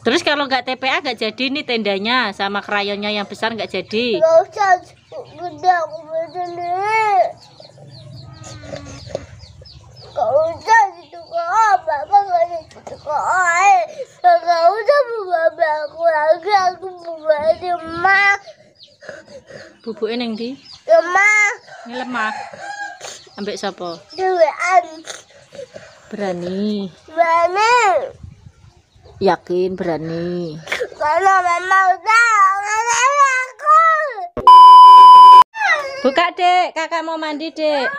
Terus kalau nggak TPA nggak jadi nih tendanya sama krayonnya yang besar nggak jadi. Nggak usah, nggak usah Nggak usah itu kok, bapak nggak itu kok. Nggak usah bapak aku lagi, aku bapak lemak. Bubu ini di? Lemak. Ini lemak. Ambek siapa? Dewan. Berani. Berani. Yakin berani. Kalau memang udah Buka dek, kakak mau mandi dek.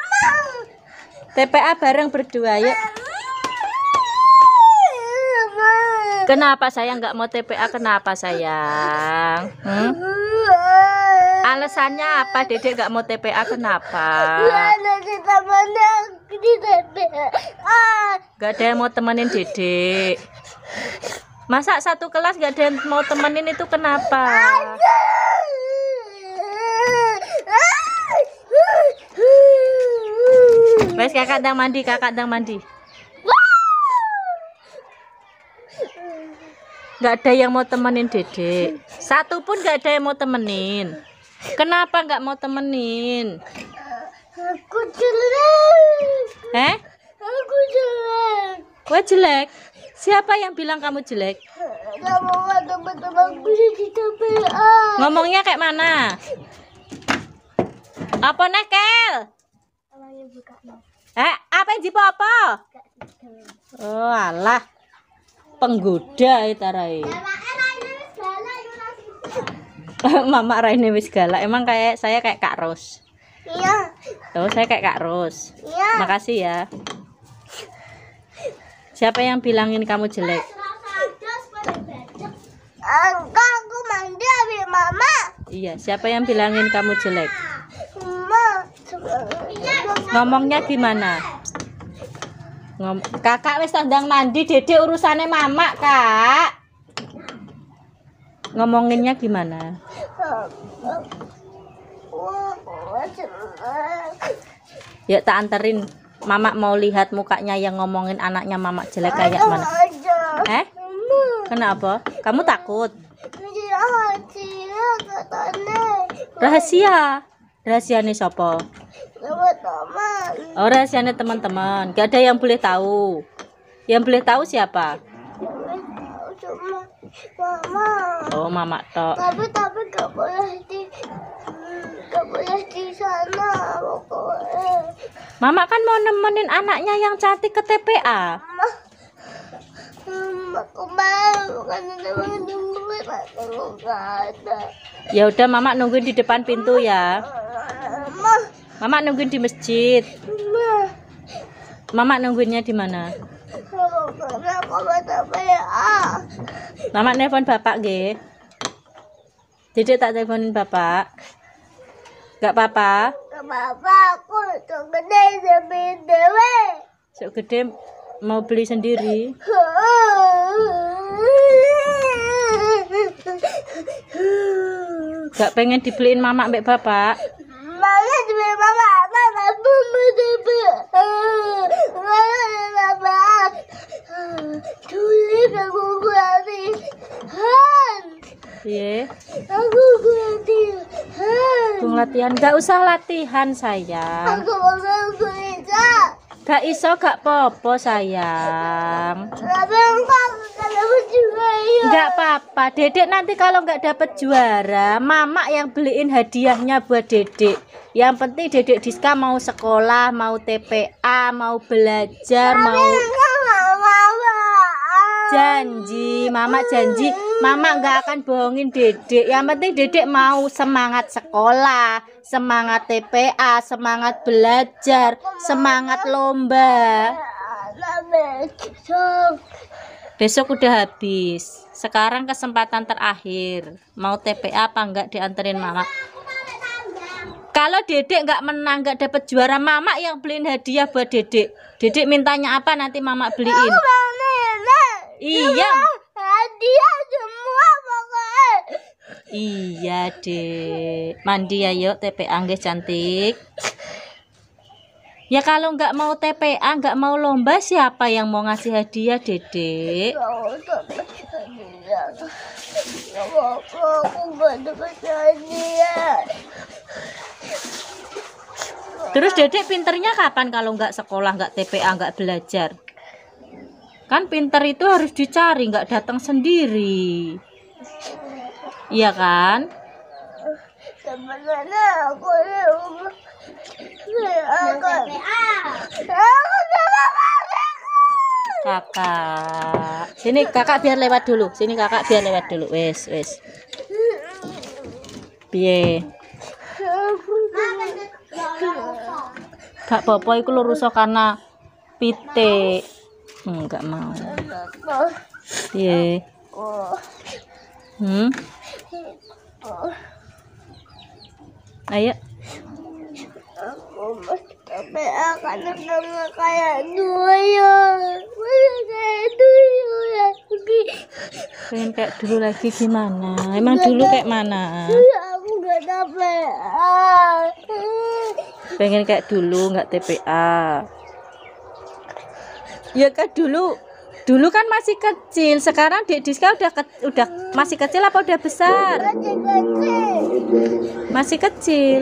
TPA bareng berdua ya Kenapa sayang nggak mau TPA? Kenapa sayang? Hmm? Alasannya apa dedek nggak mau TPA? Kenapa? Gak ada yang mau temenin dedek. Masa satu kelas gak ada yang mau temenin itu kenapa? Wes kakak dang mandi, kakak dang mandi. Gak ada yang mau temenin dedek. Satu pun gak ada yang mau temenin. Kenapa gak mau temenin? Aku jelek. Eh? Aku jelek. Gue jelek. Siapa yang bilang kamu jelek? Ah. Ngomongnya kayak mana? Apa nekel? Eh, apa yang dipopo? Oh, alah. Penggoda itu rai. Mama Raine wis galak. Emang kayak saya kayak Kak Ros. Iya. Tuh, saya kayak Kak Ros. Iya. Makasih ya. Siapa yang bilangin kamu jelek? Enggak, aku mandi abis mama. Iya, siapa yang bilangin kamu jelek? Ngomongnya gimana? Ngom kakak wis tandang mandi, Dede urusannya mama, Kak. Ngomonginnya gimana? Ya tak anterin. Mama mau lihat mukanya yang ngomongin anaknya Mama jelek kayak mana? Eh? Kenapa? Kamu takut? Rahasia. Rahasia nih sopo? Oh nih teman-teman. Gak ada yang boleh tahu. Yang boleh tahu siapa? Oh mama tok. Tapi tapi gak boleh Mama kan mau nemenin anaknya yang cantik ke TPA. Mama, mama aku mau kan ada. Ya udah Mama nungguin di depan pintu ya. Mama, mama nungguin di masjid. Mama nungguinnya di mana? Mama nelfon bapak G. Jadi tak teleponin bapak. Gak apa-apa. Papa, aku sok gede beli dewe. Sok gede mau beli sendiri. Gak pengen dibeliin mama mbak bapak? Mama dibeliin mama, mama bumbu dewe. Mama mama, dulu aku kurang. Han. Iya. Aku kurang. Tung hmm. latihan, gak usah latihan sayang. Aku mau bisa. Gak iso gak popo sayang. Gak apa-apa, dedek nanti kalau gak dapet juara, mama yang beliin hadiahnya buat dedek. Yang penting dedek Diska mau sekolah, mau TPA, mau belajar, mau janji mama janji mama nggak akan bohongin dedek yang penting dedek mau semangat sekolah semangat TPA semangat belajar semangat lomba besok udah habis sekarang kesempatan terakhir mau TPA apa enggak dianterin mama kalau dedek enggak menang enggak dapat juara mama yang beliin hadiah buat dedek dedek mintanya apa nanti mama beliin Iya. Hadiah iya. semua pokoknya. Iya, deh, Mandi ayo ya, TPA nggih cantik. Ya kalau nggak mau TPA, nggak mau lomba, siapa yang mau ngasih hadiah, Dedek? Ya ya Terus Dedek pinternya kapan kalau nggak sekolah, nggak TPA, nggak belajar? kan pinter itu harus dicari nggak datang sendiri iya kan aku kakak sini kakak biar lewat dulu sini kakak biar lewat dulu wes wes piye gak popo iku lurusok karena pitik enggak hmm, mau iya hmm ayo aku tapi akan sama kayak dulu kayak dulu lagi pengen kayak dulu lagi gimana emang dulu kayak mana iya, aku gak TPA pengen kayak dulu nggak TPA ya kan dulu dulu kan masih kecil sekarang Dek Diska udah ke, udah masih kecil apa udah besar masih kecil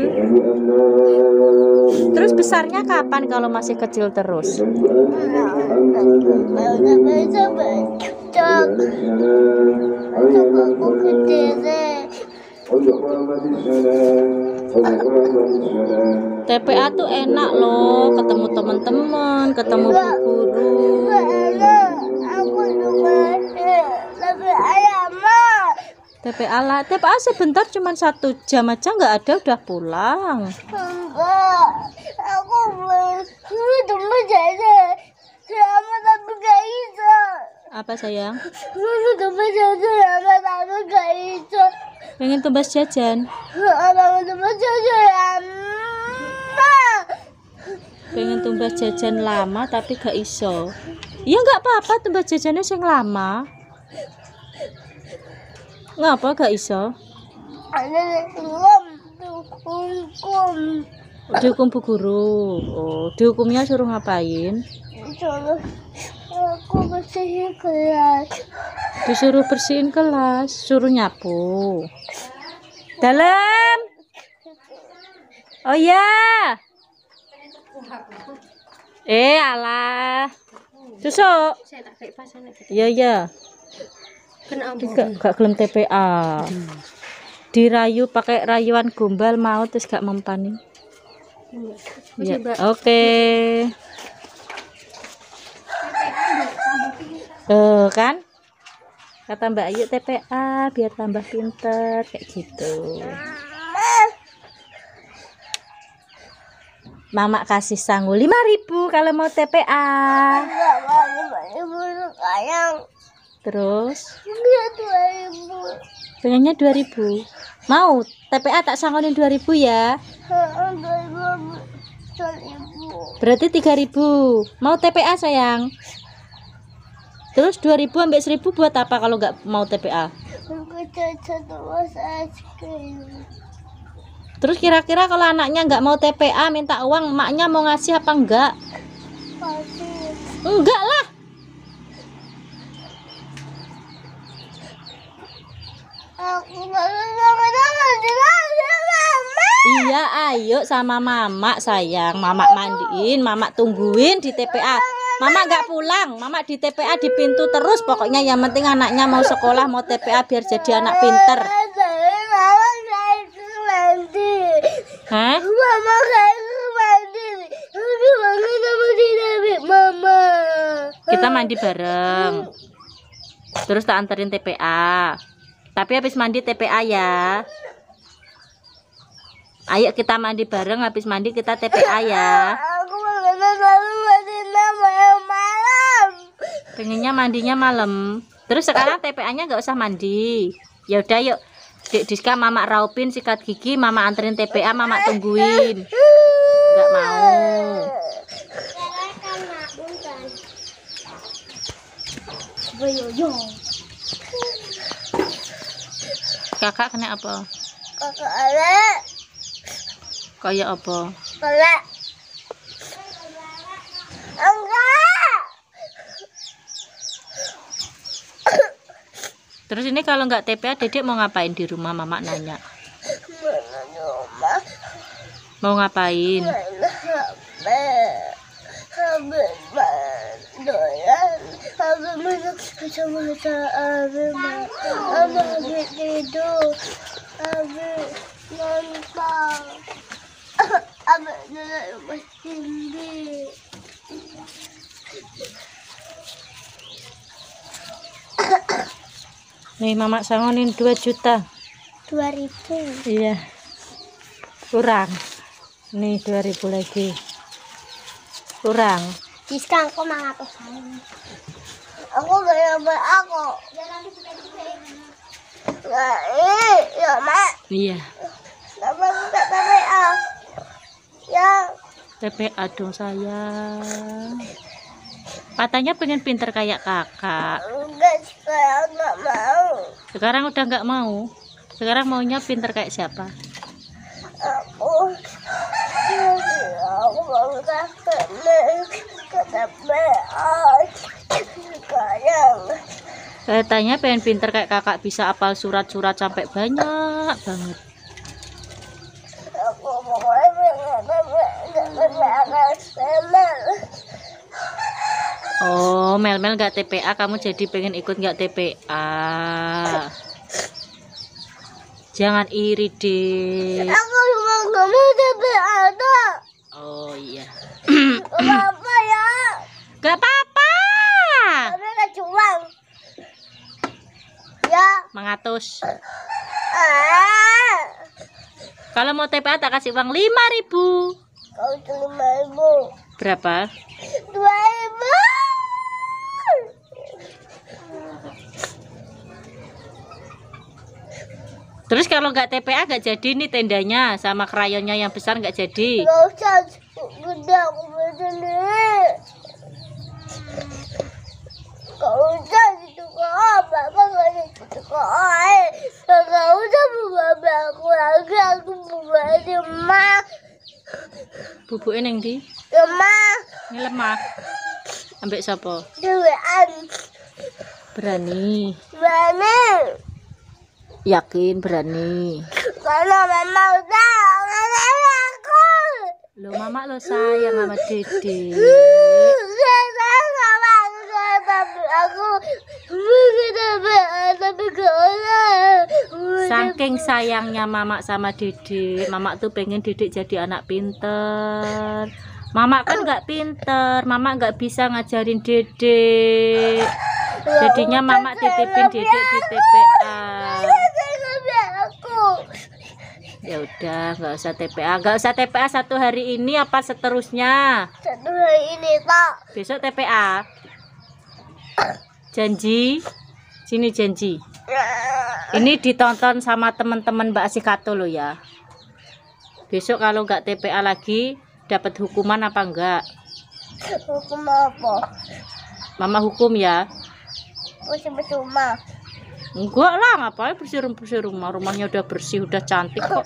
terus besarnya kapan kalau masih kecil terus Oh, TPA tuh enak loh ketemu teman-teman ketemu bu guru TPA lah TPA sebentar cuma satu jam aja nggak ada udah pulang enggak aku mau temen saya selama tapi gak bisa apa sayang? Ya, Pengen tumbas jajan apa tante gak itu. Pengen tumbas jajan? Pengen tumbas jajan lama. Ya. Pengen tumbas jajan lama tapi gak iso. Iya nggak apa-apa tumbas jajannya sih lama. Ngapa gak iso? Ada hukum, dihukum. Dihukum bu guru. Oh, dihukumnya suruh ngapain? Suruh aku bersihin kelas disuruh bersihin kelas suruh nyapu dalam oh ya eh alah susuk iya iya gak, gelem TPA dirayu pakai rayuan gombal mau terus gak mempani iya. Iya. oke okay. tuh kan kata Mbak Ayu TPA biar tambah pinter kayak gitu Mama kasih sanggul 5000 kalau mau TPA terus pengennya 2000 mau TPA tak sanggulin 2000 ya berarti 3000 mau TPA sayang Terus 2000 sampai 1000 buat apa kalau nggak mau TPA? Terus kira-kira kalau anaknya nggak mau TPA minta uang, maknya mau ngasih apa enggak? Enggak lah. Iya, ayo sama mama sayang. Mama mandiin, mama tungguin di TPA. Mama nggak pulang, Mama di TPA di pintu terus. Pokoknya yang penting anaknya mau sekolah, mau TPA biar jadi anak pinter. Hah? Mama mandi. Mama. Kita mandi bareng. Terus tak anterin TPA. Tapi habis mandi TPA ya. Ayo kita mandi bareng habis mandi kita TPA ya. pengennya mandinya malam terus sekarang TPA-nya nggak usah mandi ya udah yuk Dik Diska mama raupin sikat gigi mama anterin TPA mama tungguin nggak mau kakak kena apa kayak apa kakak enggak Terus ini kalau nggak TPA, Dedek mau ngapain di rumah? Mama nanya. Mau ngapain? Nih Mama sangonin 2 juta. 2000. Iya. Kurang. Nih 2000 lagi. Kurang. Diskon kok malah aku sangon. Aku beli aku. Iya, iya, Mak. Iya. TPA ya. dong sayang. Katanya pengen pinter kayak kakak. Enggak, sekarang enggak mau. Sekarang udah enggak mau. Sekarang maunya pinter kayak siapa? Aku. Aku mau Katanya pengen pinter kayak kakak bisa apal surat-surat sampai banyak banget. Aku mau pengen, Oh, Mel-Mel nggak TPA, kamu jadi pengen ikut nggak TPA? Jangan iri deh. Aku cuma nggak mau TPA Oh iya. Gak ya. Gak apa-apa. Tapi nggak cuma. Ya. Mengatus. Eh. Kalau mau TPA tak kasih uang lima ribu. Kau lima ribu. Berapa? Dua ribu. Terus kalau nggak TPA nggak jadi nih tendanya sama krayonnya yang besar nggak jadi. Gak usah gitu kok, bapak gak gitu kok eh. Gak usah bapak aku lagi, aku bawa di lemah Bubuknya neng di? Lemah Ini lemah Ambek siapa? Dewean Berani Berani Yakin berani. Kalau mama udah aku. Lo mama lo sayang sama Dede. Saking sayangnya Mama sama Didi. Mama tuh pengen Didi jadi anak pinter. Mama kan nggak pinter, Mama nggak bisa ngajarin Didi. Jadinya Mama titipin Didi di TPA. ya udah nggak usah TPA nggak usah TPA satu hari ini apa seterusnya satu hari ini pak besok TPA janji sini janji ini ditonton sama teman-teman Mbak Sikato lo ya besok kalau nggak TPA lagi dapat hukuman apa enggak hukum apa mama hukum ya hukum oh, cuma enggak lah ngapain bersih-bersih rumah rumah rumahnya udah bersih udah cantik kok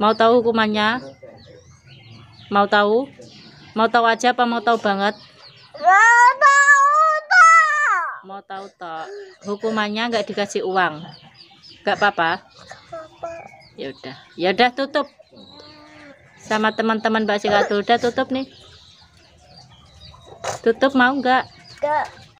mau tahu hukumannya mau tahu mau tahu aja apa mau tahu banget mau tahu tak mau tahu tak hukumannya nggak dikasih uang nggak apa-apa ya udah ya udah tutup sama teman-teman Mbak udah tutup nih tutup mau nggak nggak